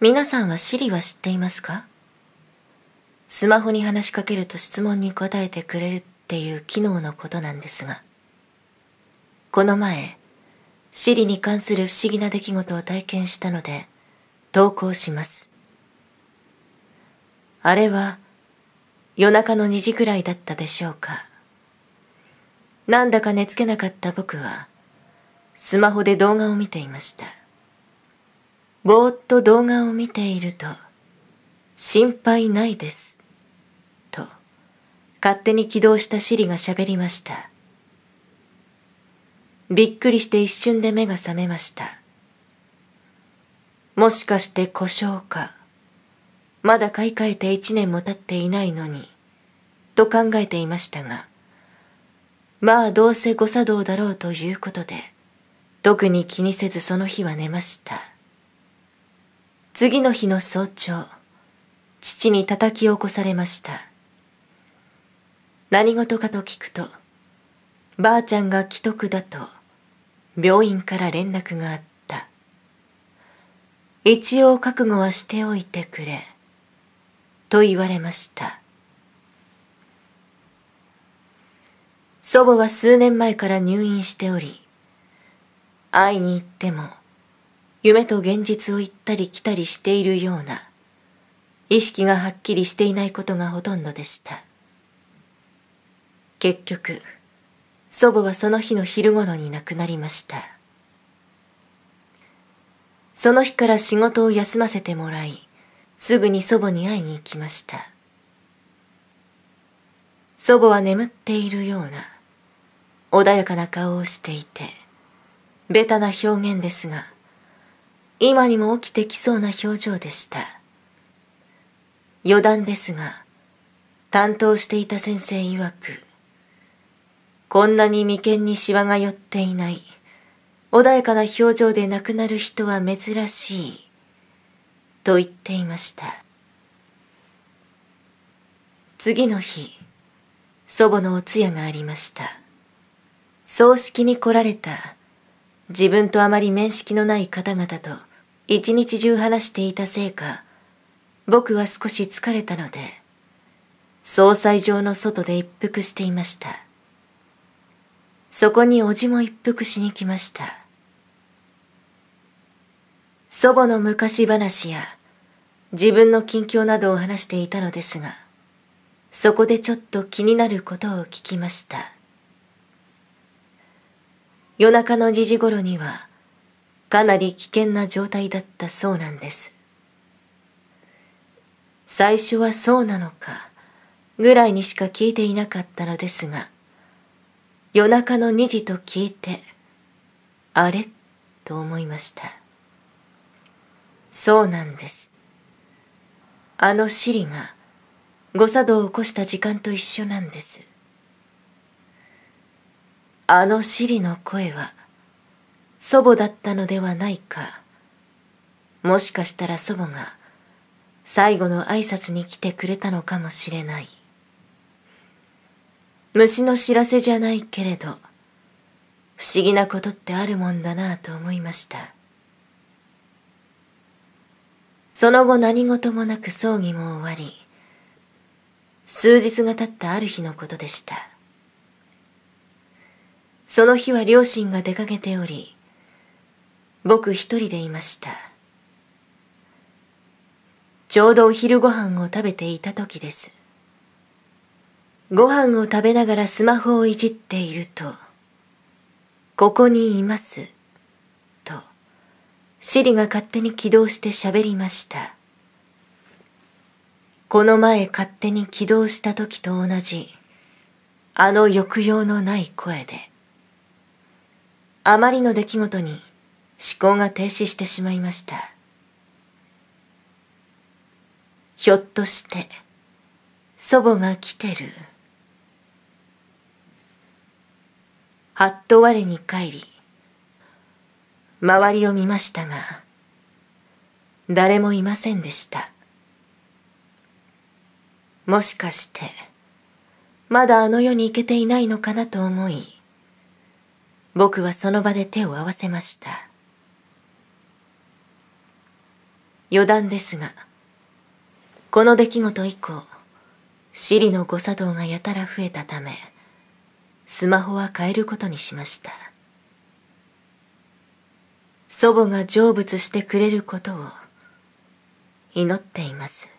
皆さんはシリは知っていますかスマホに話しかけると質問に答えてくれるっていう機能のことなんですが、この前、シリに関する不思議な出来事を体験したので、投稿します。あれは、夜中の2時くらいだったでしょうか。なんだか寝つけなかった僕は、スマホで動画を見ていました。ぼーっと動画を見ていると、心配ないです。と、勝手に起動したシリが喋りました。びっくりして一瞬で目が覚めました。もしかして故障か。まだ買い替えて一年も経っていないのに、と考えていましたが、まあどうせ誤作動だろうということで、特に気にせずその日は寝ました。次の日の早朝、父に叩き起こされました。何事かと聞くと、ばあちゃんが既得だと、病院から連絡があった。一応覚悟はしておいてくれ、と言われました。祖母は数年前から入院しており、会いに行っても、夢と現実を行ったり来たりしているような意識がはっきりしていないことがほとんどでした結局祖母はその日の昼ごろに亡くなりましたその日から仕事を休ませてもらいすぐに祖母に会いに行きました祖母は眠っているような穏やかな顔をしていてベタな表現ですが今にも起きてきそうな表情でした余談ですが担当していた先生曰くこんなに眉間にシワが寄っていない穏やかな表情で亡くなる人は珍しいと言っていました次の日祖母のお通夜がありました葬式に来られた自分とあまり面識のない方々と一日中話していたせいか僕は少し疲れたので総裁場の外で一服していましたそこにおじも一服しに来ました祖母の昔話や自分の近況などを話していたのですがそこでちょっと気になることを聞きました夜中の2時頃にはかなり危険な状態だったそうなんです最初はそうなのかぐらいにしか聞いていなかったのですが夜中の2時と聞いてあれと思いましたそうなんですあのシリが誤作動を起こした時間と一緒なんですあのシリの声は祖母だったのではないかもしかしたら祖母が最後の挨拶に来てくれたのかもしれない虫の知らせじゃないけれど不思議なことってあるもんだなぁと思いましたその後何事もなく葬儀も終わり数日が経ったある日のことでしたその日は両親が出かけており僕一人でいましたちょうどお昼ご飯を食べていた時ですご飯を食べながらスマホをいじっていると「ここにいます」とシリが勝手に起動して喋りましたこの前勝手に起動した時と同じあの抑揚のない声であまりの出来事に思考が停止してしまいましたひょっとして祖母が来てるはっと我に帰り周りを見ましたが誰もいませんでしたもしかしてまだあの世に行けていないのかなと思い僕はその場で手を合わせました余談ですがこの出来事以降シリの誤作動がやたら増えたためスマホは変えることにしました祖母が成仏してくれることを祈っています